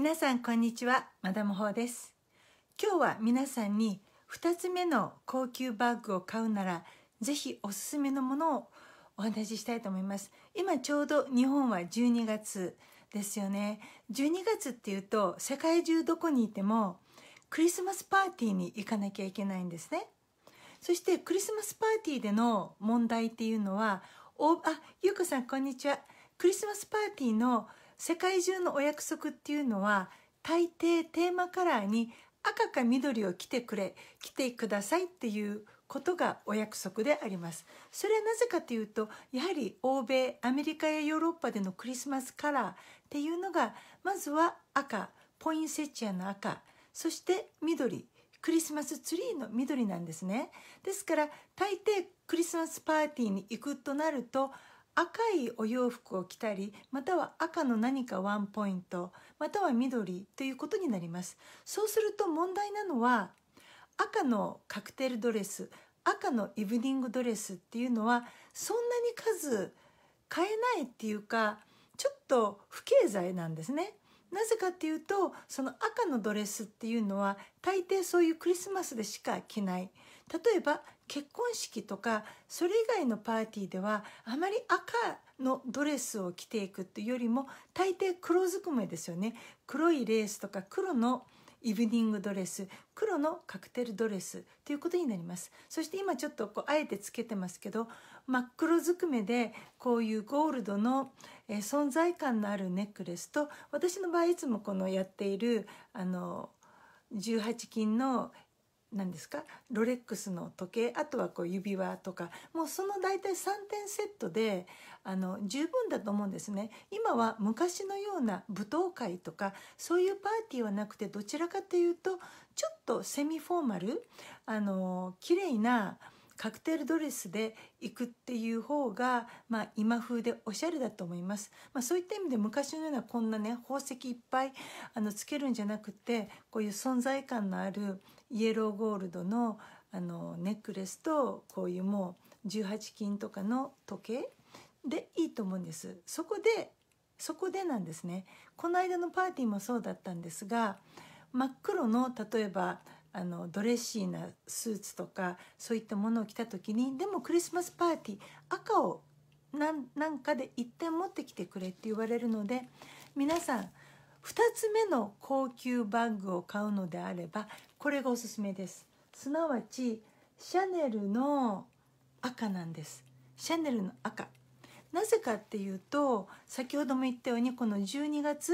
皆さんこんにちはマダムホです今日は皆さんに2つ目の高級バッグを買うならぜひおすすめのものをお話ししたいと思います今ちょうど日本は12月ですよね12月っていうと世界中どこにいてもクリスマスパーティーに行かなきゃいけないんですねそしてクリスマスパーティーでの問題っていうのはおあゆうこさんこんにちはクリスマスパーティーの世界中のお約束っていうのは大抵テーマカラーに赤か緑を着てくれ来てくださいっていうことがお約束でありますそれはなぜかというとやはり欧米アメリカやヨーロッパでのクリスマスカラーっていうのがまずは赤ポインセチアの赤そして緑クリスマスツリーの緑なんですねですから大抵クリスマスパーティーに行くとなると赤いお洋服を着たりまたは赤の何かワンポイントまたは緑ということになりますそうすると問題なのは赤のカクテルドレス赤のイブニングドレスっていうのはそんなに数買えないっていうかちょっと不経済なんですねなぜかっていうとその赤のドレスっていうのは大抵そういうクリスマスでしか着ない例えば結婚式とかそれ以外のパーティーではあまり赤のドレスを着ていくというよりも大抵黒ずくめですよね黒いレースとか黒のイブニングドレス黒のカクテルドレスということになりますそして今ちょっとこうあえてつけてますけど真っ黒ずくめでこういうゴールドの、存在感のあるネックレスと私の場合いつもこのやっているあの18金の何ですかロレックスの時計あとはこう指輪とかもうその大体3点セットであの十分だと思うんですね今は昔のような舞踏会とかそういうパーティーはなくてどちらかというとちょっとセミフォーマルあの綺麗なカクテルドレスで行くっていう方が、まあ、今風でおしゃれだと思います、まあ、そういった意味で昔のようなこんなね宝石いっぱいあのつけるんじゃなくてこういう存在感のあるイエローゴールドのあのネックレスとこういうもう18金とかの時計でいいと思うんですそこでそこでなんですねこの間のパーティーもそうだったんですが真っ黒の例えばあのドレッシーなスーツとかそういったものを着た時にでもクリスマスパーティー赤をなんなんかで一点持ってきてくれって言われるので皆さん2つ目の高級バッグを買うのであればこれがおすすめですすなわちシャネルの赤なんですシャネルの赤なぜかっていうと先ほども言ったようにこの12月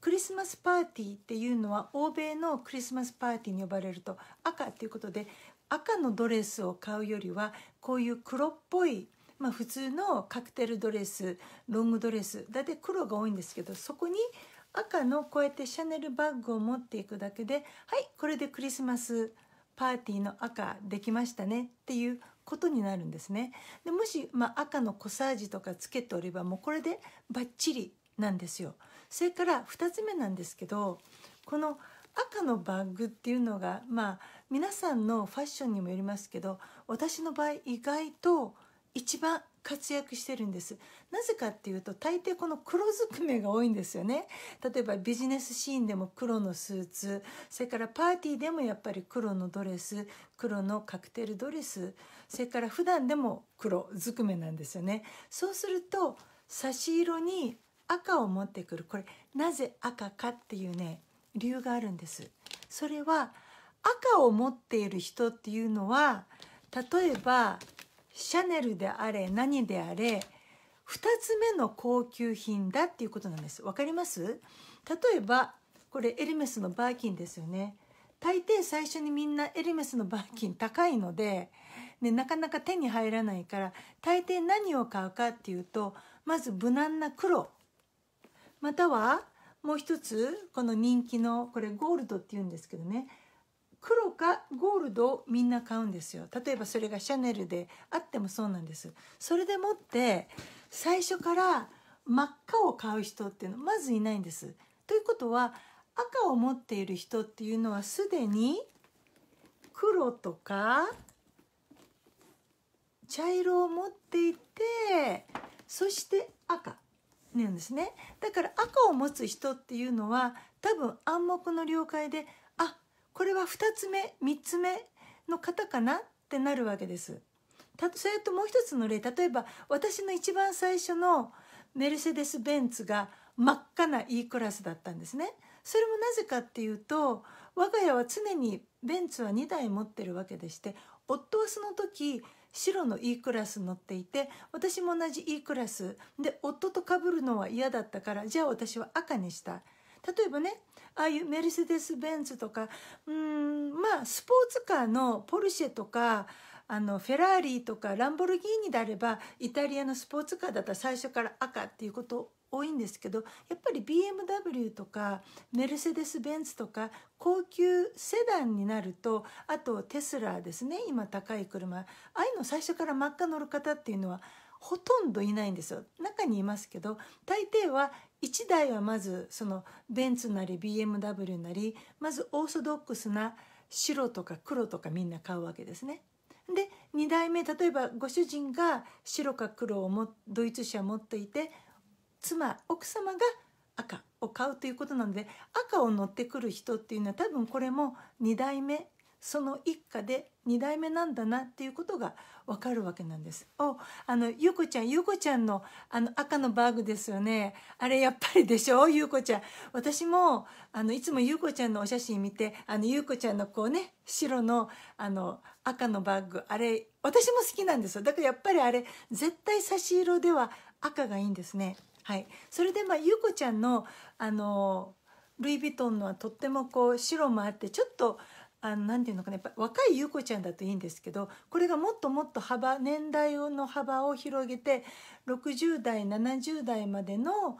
クリスマスパーティーっていうのは欧米のクリスマスパーティーに呼ばれると赤っていうことで赤のドレスを買うよりはこういう黒っぽいまあ、普通のカクテルドレスロングドレス大体黒が多いんですけどそこに赤のこうやってシャネルバッグを持っていくだけではいこれでクリスマスパーティーの赤できましたねっていうことになるんですねでもし、まあ、赤のコサージュとかつけておればもうこれでバッチリなんですよそれから2つ目なんですけどこの赤のバッグっていうのがまあ皆さんのファッションにもよりますけど私の場合意外と一番活躍してるんですなぜかっていうと大抵この黒ずくめが多いんですよね例えばビジネスシーンでも黒のスーツそれからパーティーでもやっぱり黒のドレス黒のカクテルドレスそれから普段でも黒ずくめなんですよねそうすると差し色に赤を持ってくるこれなぜ赤かっていうね理由があるんですそれは赤を持っている人っていうのは例えばシャネルであれ何であれ2つ目の高級品だっていうことなんです分かります例えばこれエルメスのバーキンですよね大抵最初にみんなエルメスのバーキン高いので、ね、なかなか手に入らないから大抵何を買うかっていうとまず無難な黒またはもう一つこの人気のこれゴールドっていうんですけどね黒かゴールドをみんな買うんですよ例えばそれがシャネルであってもそうなんですそれでもって最初から真っ赤を買う人っていうのまずいないんですということは赤を持っている人っていうのはすでに黒とか茶色を持っていてそして赤なんですねだから赤を持つ人っていうのは多分暗黙の了解でこれは2つ目3つ目の方かなってなるわけですそれともう一つの例例えば私の一番最初のメルセデス・ベンツが真っ赤な E クラスだったんですねそれもなぜかっていうと我が家は常にベンツは2台持ってるわけでして夫はその時白の E クラス乗っていて私も同じ E クラスで夫と被るのは嫌だったからじゃあ私は赤にした例えばねああいうメルセデス・ベンツとかうんまあスポーツカーのポルシェとかあのフェラーリとかランボルギーニであればイタリアのスポーツカーだったら最初から赤っていうこと多いんですけどやっぱり BMW とかメルセデス・ベンツとか高級セダンになるとあとテスラですね今高い車ああいうの最初から真っ赤乗る方っていうのはほとんどいないんですよ中にいますけど大抵は1台はまずそのベンツなり BMW なりまずオーソドックスな白とか黒とかみんな買うわけですね。で2代目例えばご主人が白か黒をもドイツ車持っていて妻奥様が赤を買うということなので赤を乗ってくる人っていうのは多分これも2代目その一家で2代目なんだなっていうことがわかるわけなんです。おあのゆうこちゃんゆうこちゃんのあの赤のバーグですよねあれやっぱりでしょゆうこちゃん私もあのいつもゆうこちゃんのお写真見てあのゆうこちゃんのこうね白のあの赤のバッグあれ私も好きなんですよだからやっぱりあれ絶対差し色では赤がいいんですね。はい、それでまあゆうこちゃんのあのルイ・ヴィトンのはとってもこう白もあってちょっとあのなんていうのかなやっぱ若い優子ちゃんだといいんですけどこれがもっともっと幅年代の幅を広げて60代70代までの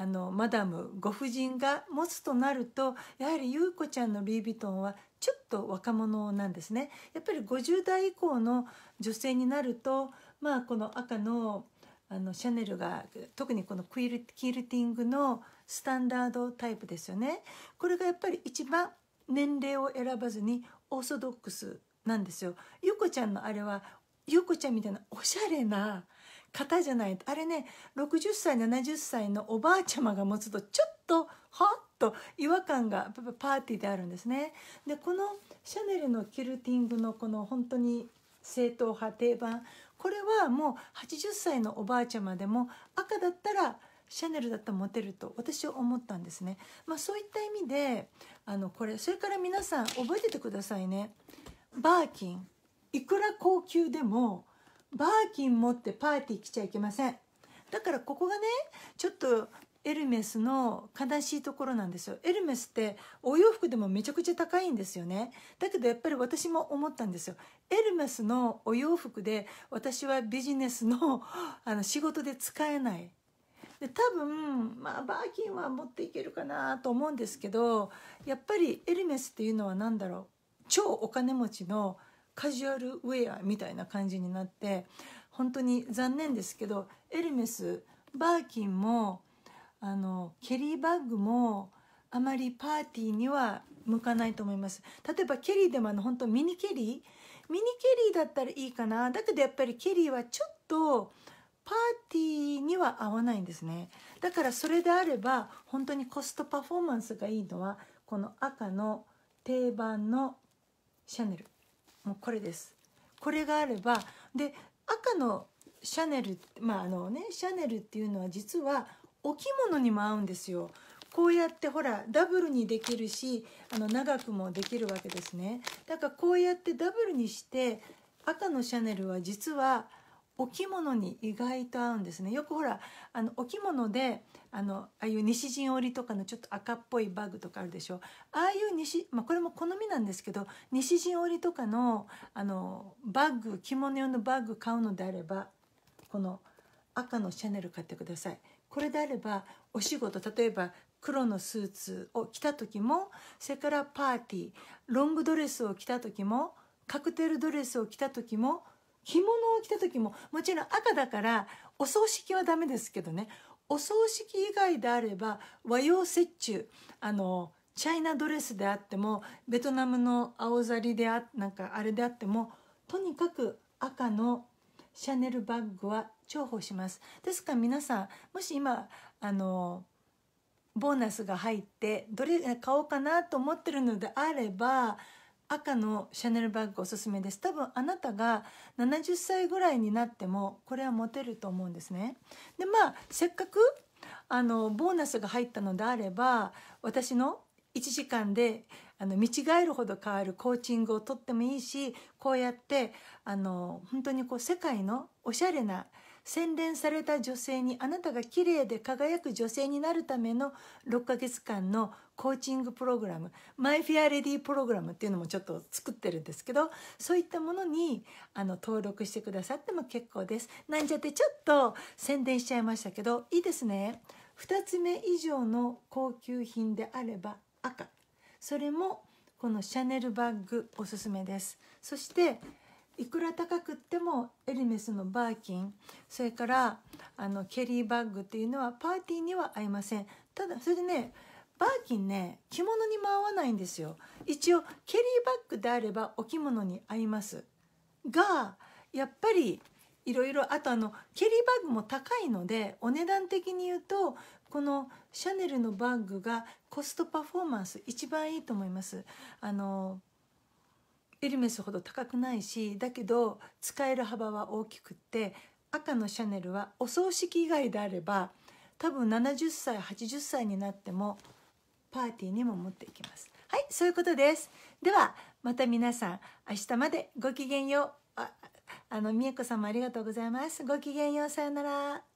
あのマダムご婦人が持つとなるとやはり優子ちゃんのルイ・ヴィトンはちょっと若者なんですね。やっぱり50代以降の女性になるとまあこの赤のあのシャネルが特にこのクイルキルティングのスタンダードタイプですよねこれがやっぱり一番年齢を選ばずにオーソドックスなんですよ。ゆこちゃんのあれはゆこちゃんみたいなおしゃれな方じゃないあれね60歳70歳のおばあちゃまが持つとちょっとはっと違和感がパーティーであるんですね。でこのシャネルのキルティングのこの本当に正統派定番これはもう80歳のおばあちゃまでも赤だったらシャネルだったらモテると私は思ったんですね、まあ、そういった意味であのこれそれから皆さん覚えててくださいねバーキンいくら高級でもバーキン持ってパーティー来ちゃいけませんだからここがねちょっとエルメスの悲しいところなんですよエルメスってお洋服でもめちゃくちゃ高いんですよねだけどやっぱり私も思ったんですよエルメスのお洋服で私はビジネスのあの仕事で使えないで多分、まあ、バーキンは持っていけるかなと思うんですけどやっぱりエルメスっていうのは何だろう超お金持ちのカジュアルウェアみたいな感じになって本当に残念ですけどエルメスバーキンもあのケリーバッグもあまりパーティーには向かないと思います例えばケリーでもあの本当ミニケリーミニケリーだったらいいかなだけどやっぱりケリーはちょっとパーティーには合わないんですねだからそれであれば本当にコストパフォーマンスがいいのはこの赤の定番のシャネルもうこれですこれがあればで赤のシャネルまああのねシャネルっていうのは実はお着物にも合うんですよこうやってほらダブルにできるしあの長くもできるわけですねだからこうやってダブルにして赤のシャネルは実はお着物に意外と合うんですねよくほらあのお着物であのああいう西陣織とかのちょっと赤っぽいバッグとかあるでしょああいう西、まあ、これも好みなんですけど西陣織とかのあのバッグ着物用のバッグ買うのであればこの赤のシャネル買ってくださいこれであればお仕事例えば黒のスーツを着た時もそれからパーティーロングドレスを着た時もカクテルドレスを着た時も着物を着た時ももちろん赤だからお葬式はダメですけどねお葬式以外であれば和洋折衷あのチャイナドレスであってもベトナムの青ざりであなんかあれであってもとにかく赤のシャネルバッグは重宝しますですから皆さんもし今あのボーナスが入ってどれ買おうかなと思ってるのであれば赤のシャネルバッグおすすめです多分あなたが70歳ぐらいになってもこれはモテると思うんですねでまあせっかくあのボーナスが入ったのであれば私の1時間であの見違えるほど変わるコーチングをとってもいいしこうやってあの本当にこう世界のおしゃれな洗練された女性にあなたが綺麗で輝く女性になるための6ヶ月間のコーチングプログラムマイ・フィア・レディプログラムっていうのもちょっと作ってるんですけどそういったものにあの登録してくださっても結構ですなんじゃってちょっと宣伝しちゃいましたけどいいですね2つ目以上の高級品であれば赤それもこのシャネルバッグおすすめですそしていくら高くってもエルメスのバーキンそれからあのケリーバッグっていうのはパーティーには合いませんただそれでねバーキンね着物にも合わないんですよ一応ケリーバッグであればお着物に合いますがやっぱりいろいろあとあのケリーバッグも高いのでお値段的に言うとこのシャネルのバッグがコストパフォーマンス一番いいと思いますあのエルメスほど高くないしだけど使える幅は大きくって赤のシャネルはお葬式以外であれば多分70歳80歳になってもパーティーにも持っていきますはいそういうことですではまた皆さん明日までごきげんようああの美恵子さんもありがとうございますごきげんようさよなら